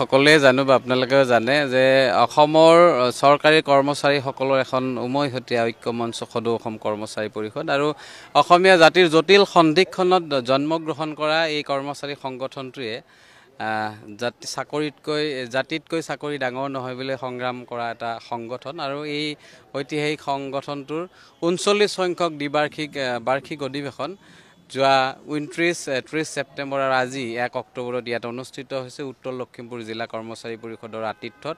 সকলোৱে জানো বা আপোনালোকেও জানে যে অসমৰ চৰকাৰী কৰ্মচাৰীসকলৰ এখন উমৈহতীয়া ঐক্য মঞ্চ সদৌ অসম কৰ্মচাৰী পৰিষদ আৰু অসমীয়া জাতিৰ জটিল সন্ধিক্ষণত জন্মগ্ৰহণ কৰা এই কৰ্মচাৰী সংগঠনটোৱে জাতি চাকৰিতকৈ জাতিতকৈ চাকৰি ডাঙৰ নহয় বুলি সংগ্ৰাম কৰা এটা সংগঠন আৰু এই ঐতিহাসিক সংগঠনটোৰ ঊনচল্লিছ সংখ্যক দ্বিবাৰ্ষিক বাৰ্ষিক অধিৱেশন যোৱা ঊনত্ৰিছ ত্ৰিছ ছেপ্টেম্বৰ আৰু আজি এক অক্টোবৰত ইয়াত অনুষ্ঠিত হৈছে উত্তৰ লখিমপুৰ জিলা কৰ্মচাৰী পৰিষদৰ আতিথ্যত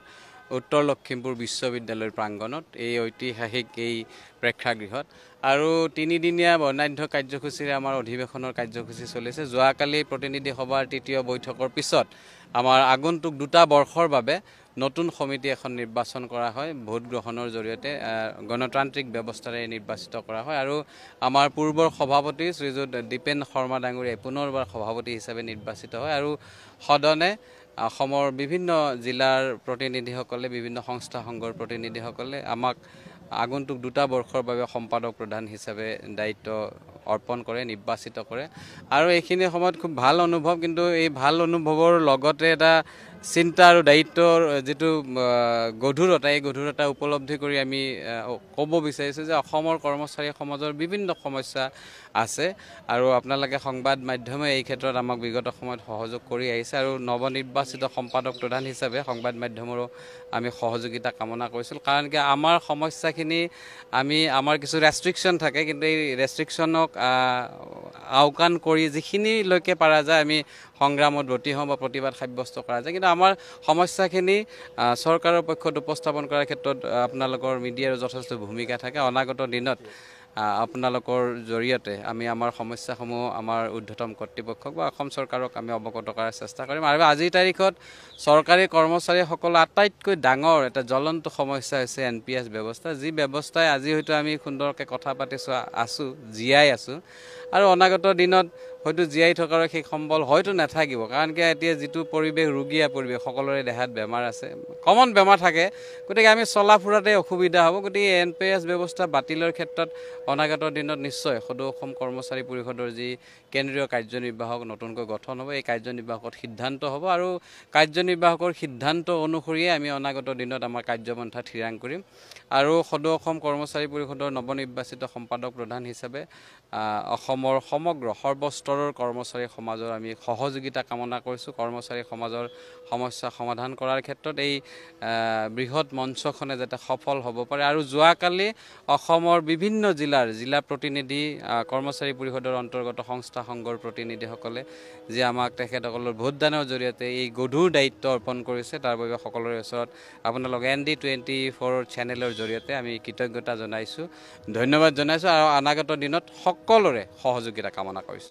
উত্তৰ লখিমপুৰ বিশ্ববিদ্যালয়ৰ প্ৰাংগণত এই ঐতিহাসিক এই প্ৰেক্ষাগৃহত আৰু তিনিদিনীয়া বৰ্ণাঢ্য কাৰ্যসূচীৰে আমাৰ অধিৱেশনৰ কাৰ্যসূচী চলিছে যোৱাকালি প্ৰতিনিধি সভাৰ তৃতীয় বৈঠকৰ পিছত আমাৰ আগন্তুক দুটা বৰ্ষৰ বাবে নতুন সমিতি এখন নিৰ্বাচন কৰা হয় ভোটগ্ৰহণৰ জৰিয়তে গণতান্ত্ৰিক ব্যৱস্থাৰে নিৰ্বাচিত কৰা হয় আৰু আমাৰ পূৰ্বৰ সভাপতি শ্ৰীযুত দীপেন শৰ্মা ডাঙৰীয়াই পুনৰবাৰ সভাপতি হিচাপে নিৰ্বাচিত হয় আৰু সদনে অসমৰ বিভিন্ন জিলাৰ প্ৰতিনিধিসকলে বিভিন্ন সংস্থা সংঘৰ প্ৰতিনিধিসকলে আমাক আগন্তুক দুটা বৰ্ষৰ বাবে সম্পাদক প্ৰধান হিচাপে দায়িত্ব অৰ্পণ কৰে নিৰ্বাচিত কৰে আৰু এইখিনি সময়ত খুব ভাল অনুভৱ কিন্তু এই ভাল অনুভৱৰ লগতে এটা চিন্তা আৰু দায়িত্বৰ যিটো গধুৰতা এই গধুৰতা উপলব্ধি কৰি আমি ক'ব বিচাৰিছোঁ যে অসমৰ কৰ্মচাৰী সমাজৰ বিভিন্ন সমস্যা আছে আৰু আপোনালোকে সংবাদ মাধ্যমে এই ক্ষেত্ৰত আমাক বিগত সময়ত সহযোগ কৰি আহিছে আৰু নৱ নিৰ্বাচিত সম্পাদক প্ৰধান হিচাপে সংবাদ মাধ্যমৰো আমি সহযোগিতা কামনা কৰিছিলোঁ কাৰণ কি আমাৰ সমস্যাখিনি আমি আমাৰ কিছু ৰেষ্ট্ৰিকশ্যন থাকে কিন্তু এই ৰেষ্ট্ৰিকশ্যনক আওকাণ কৰি যিখিনিলৈকে পৰা যায় আমি সংগ্ৰামত ব্ৰতী হওঁ বা প্ৰতিবাদ সাব্যস্ত কৰা যায় কিন্তু আমাৰ সমস্যাখিনি চৰকাৰৰ পক্ষত উপস্থাপন কৰাৰ ক্ষেত্ৰত আপোনালোকৰ মিডিয়াৰো যথেষ্ট ভূমিকা থাকে অনাগত দিনত আপোনালোকৰ জৰিয়তে আমি আমাৰ সমস্যাসমূহ আমাৰ উৰ্ধতম কৰ্তৃপক্ষক বা অসম চৰকাৰক আমি অৱগত কৰাৰ চেষ্টা কৰিম আৰু আজিৰ তাৰিখত চৰকাৰী কৰ্মচাৰীসকলৰ আটাইতকৈ ডাঙৰ এটা জ্বলন্ত সমস্যা হৈছে এন পি এছ ব্যৱস্থা যি ব্যৱস্থাই আজি হয়তো আমি সুন্দৰকৈ কথা পাতিছোঁ আছোঁ জীয়াই আছোঁ আৰু অনাগত দিনত হয়তো জীয়াই থকাৰ সেই সম্বল হয়তো নাথাকিব কাৰণ কিয় এতিয়া যিটো পৰিৱেশ ৰোগীয়া পৰিৱেশ সকলোৰে দেহাত বেমাৰ আছে কমন বেমাৰ থাকে গতিকে আমি চলা ফুৰাতে অসুবিধা হ'ব গতিকে এন পি এছ ব্যৱস্থা বাতিলৰ ক্ষেত্ৰত অনাগত দিনত নিশ্চয় সদৌ অসম কৰ্মচাৰী পৰিষদৰ যি কেন্দ্ৰীয় কাৰ্যনিৰ্বাহক নতুনকৈ গঠন হ'ব এই কাৰ্যনিৰ্বাহকত সিদ্ধান্ত হ'ব আৰু কাৰ্যনিৰ্বাহকৰ সিদ্ধান্ত অনুসৰিয়ে আমি অনাগত দিনত আমাৰ কাৰ্যপন্থা ঠিৰাং কৰিম আৰু সদৌ অসম কৰ্মচাৰী পৰিষদৰ নৱনিৰ্বাচিত সম্পাদক প্ৰধান হিচাপে অসমৰ সমগ্ৰ সৰ্বস্ত সকলোৰ কৰ্মচাৰী সমাজৰ আমি সহযোগিতা কামনা কৰিছোঁ কৰ্মচাৰী সমাজৰ সমস্যা সমাধান কৰাৰ ক্ষেত্ৰত এই বৃহৎ মঞ্চখনে যাতে সফল হ'ব পাৰে আৰু যোৱাকালি অসমৰ বিভিন্ন জিলাৰ জিলা প্ৰতিনিধি কৰ্মচাৰী পৰিষদৰ অন্তৰ্গত সংস্থা সংঘৰ প্ৰতিনিধিসকলে যি আমাক তেখেতসকলৰ ভোটদানৰ জৰিয়তে এই গধুৰ দায়িত্ব অৰ্পণ কৰিছে তাৰ বাবে সকলোৰে ওচৰত আপোনালোক এন ডি টুৱেণ্টি ফ'ৰ চেনেলৰ জৰিয়তে আমি কৃতজ্ঞতা জনাইছোঁ ধন্যবাদ জনাইছোঁ আৰু অনাগত দিনত সকলোৰে সহযোগিতা কামনা কৰিছোঁ